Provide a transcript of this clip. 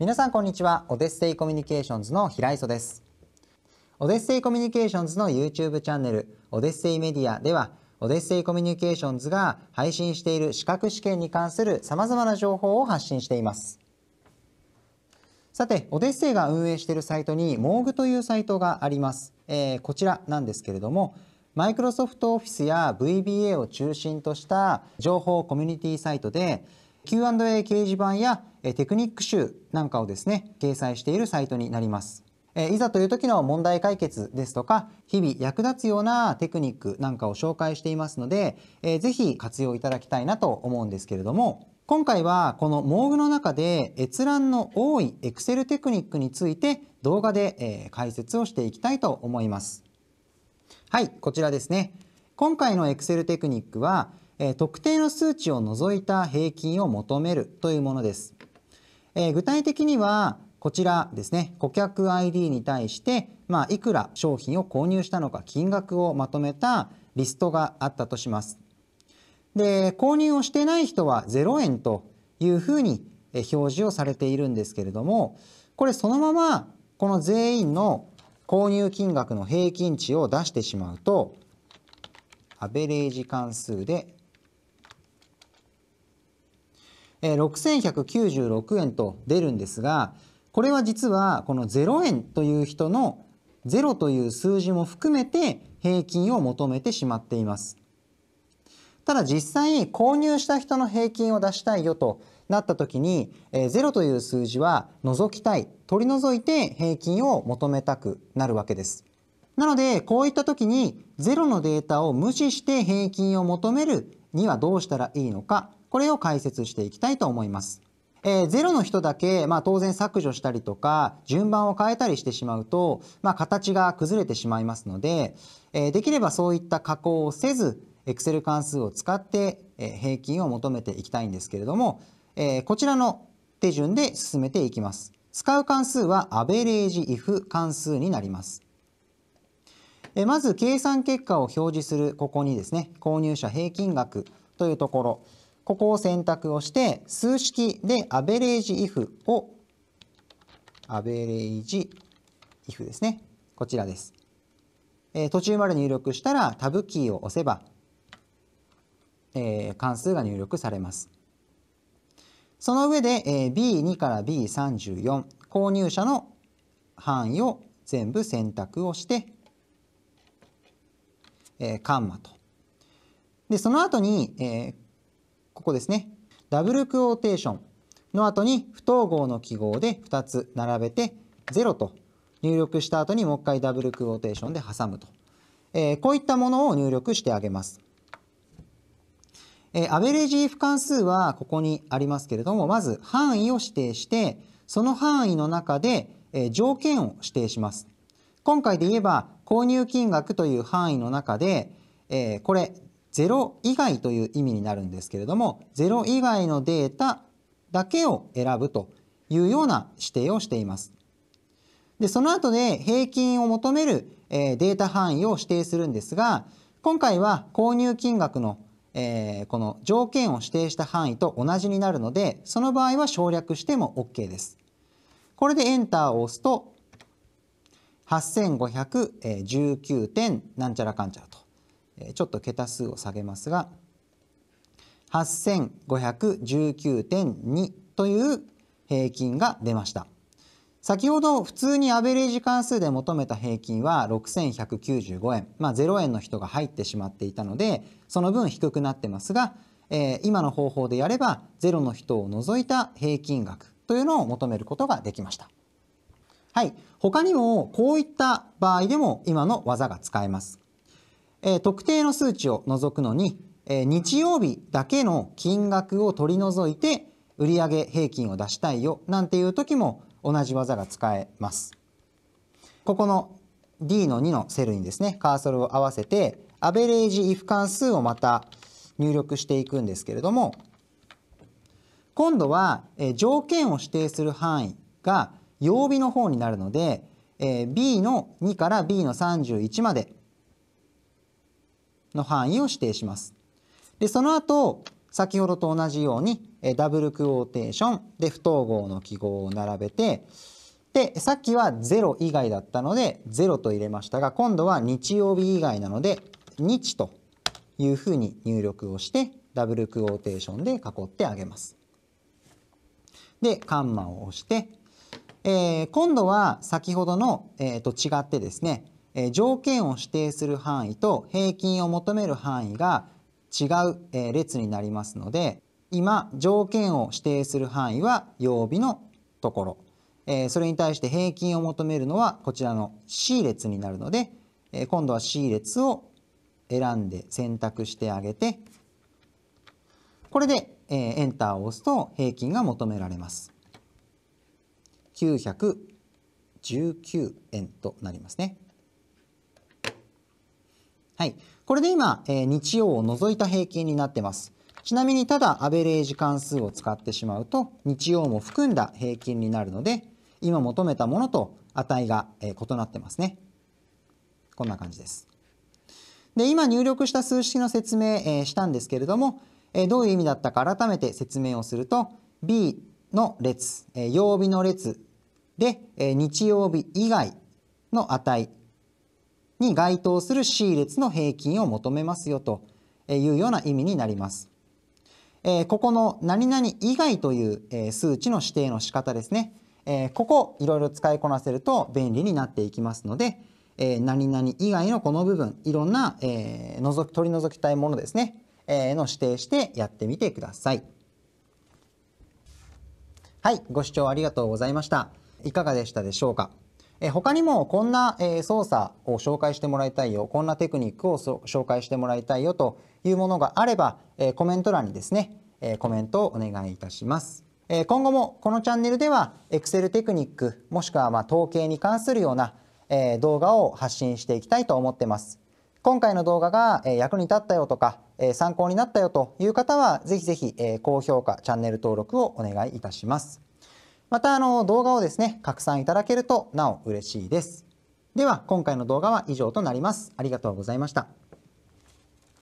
皆さんこんにちはオデッセイコミュニケーションズの平磯ですオデッセイコミュニケーションズの YouTube チャンネルオデッセイメディアではオデッセイコミュニケーションズが配信している資格試験に関するさまざまな情報を発信していますさてオデッセイが運営しているサイトにモーグというサイトがあります、えー、こちらなんですけれどもマイクロソフトオフィスや VBA を中心とした情報コミュニティサイトで Q&A 掲示板やテクニック集なんかをですね、掲載しているサイトになります。いざという時の問題解決ですとか、日々役立つようなテクニックなんかを紹介していますので、ぜひ活用いただきたいなと思うんですけれども、今回はこのモーグの中で閲覧の多い Excel テクニックについて動画で解説をしていきたいと思います。はい、こちらですね。今回の Excel テクニックはえ特定の数値を除いた平均を求めるというものです。え具体的にはこちらですね顧客 ID に対して、まあ、いくら商品を購入したのか金額をまとめたリストがあったとします。で購入をしてない人は0円というふうに表示をされているんですけれどもこれそのままこの全員の購入金額の平均値を出してしまうとアベレージ関数でえ6196円と出るんですがこれは実はこの0円という人の0という数字も含めて平均を求めてしまっています。ただ実際購入した人の平均を出したいよとなった時に、え0という数字は除きたい取り除いて平均を求めたくなるわけです。なのでこういった時に0のデータを無視して平均を求めるにはどうしたらいいのかこれを解説していきたいと思います。えー、0の人だけ、まあ、当然削除したりとか順番を変えたりしてしまうと、まあ、形が崩れてしまいますので、えー、できればそういった加工をせず Excel 関数を使って、えー、平均を求めていきたいんですけれども、えー、こちらの手順で進めていきます。使う関数はアベレージ if 関数になります。えー、まず計算結果を表示するここにですね購入者平均額というところここを選択をして数式でアベレージ if をアベレージ if ですねこちらです、えー、途中まで入力したらタブキーを押せば、えー、関数が入力されますその上で、えー、B2 から B34 購入者の範囲を全部選択をして、えー、カンマとでその後に、えー、ここですね。ダブルクオーテーションの後に不等号の記号で2つ並べて0と入力した後にもう一回ダブルクオーテーションで挟むと、えー、こういったものを入力してあげます。えー、アベレージ不関数はここにありますけれどもまず範囲を指定してその範囲の中で、えー、条件を指定します。今回で言えば購入金額という範囲の中で、えー、これ0以外という意味になるんですけれども0以外のデータだけを選ぶというような指定をしています。でその後で平均を求める、えデータ範囲を指定するんですが今回は購入金額の、えこの条件を指定した範囲と同じになるのでその場合は省略しても OK です。これで Enter を押すと8519点なんちゃらかんちゃらとちょっと桁数を下げますが8519.2という平均が出ました。先ほど普通にアベレージ関数で求めた平均は6195円、まあ、0円の人が入ってしまっていたのでその分低くなってますが、えー、今の方法でやれば0の人を除いた平均額というのを求めることができました。はい、他にもこういった場合でも今の技が使えます。えー、特定の数値を除くのに、えー、日曜日だけの金額を取り除いて売上平均を出したいよなんていう時も同じ技が使えます。ここの D の2のセルにですねカーソルを合わせてアベレージ if 関数をまた入力していくんですけれども今度は、えー、条件を指定する範囲が曜日の方になるので、えー、B の2から B の31までの範囲を指定します。でその後先ほどと同じようにダブルクォーテーションで不等号の記号を並べてでさっきは0以外だったので0と入れましたが今度は日曜日以外なので日というふうに入力をしてダブルクォーテーションで囲ってあげます。でカンマを押して、えー、今度は先ほどの、えー、と違ってですねえ条件を指定する範囲と平均を求める範囲が違う、え列になりますので今条件を指定する範囲は曜日のところ、えそれに対して平均を求めるのはこちらの C 列になるので、え今度は C 列を選んで選択してあげてこれで、えエンターを押すと平均が求められます。919円となりますね。はい。これで今、えー、日曜を除いた平均になってます。ちなみにただアベレージ関数を使ってしまうと日曜も含んだ平均になるので今求めたものと値が、え異なってますね。こんな感じです。で今入力した数式の説明、したんですけれども、えどういう意味だったか改めて説明をすると B の列、え曜日の列で、え日曜日以外の値に該当する C 列の平均を求めますよというような意味になります。えここの何々以外という、え数値の指定の仕方ですね。えここいろいろ使いこなせると便利になっていきますので、え何々以外のこの部分いろんな、えー、除取り除きたいものですね、えの指定してやってみてください。はい、ご視聴ありがとうございました。いかがでしたでしょうか。え他にもこんな、え操作を紹介してもらいたいよこんなテクニックを紹介してもらいたいよというものがあれば、えコメント欄にですね、えコメントをお願いいたします。え今後もこのチャンネルでは Excel テクニックもしくはま統計に関するような、え動画を発信していきたいと思ってます。今回の動画が、え役に立ったよとか、え参考になったよという方は是非是非え高評価チャンネル登録をお願いいたします。またあの動画をですね、拡散いただけるとなお嬉しいです。では今回の動画は以上となります。ありがとうございました。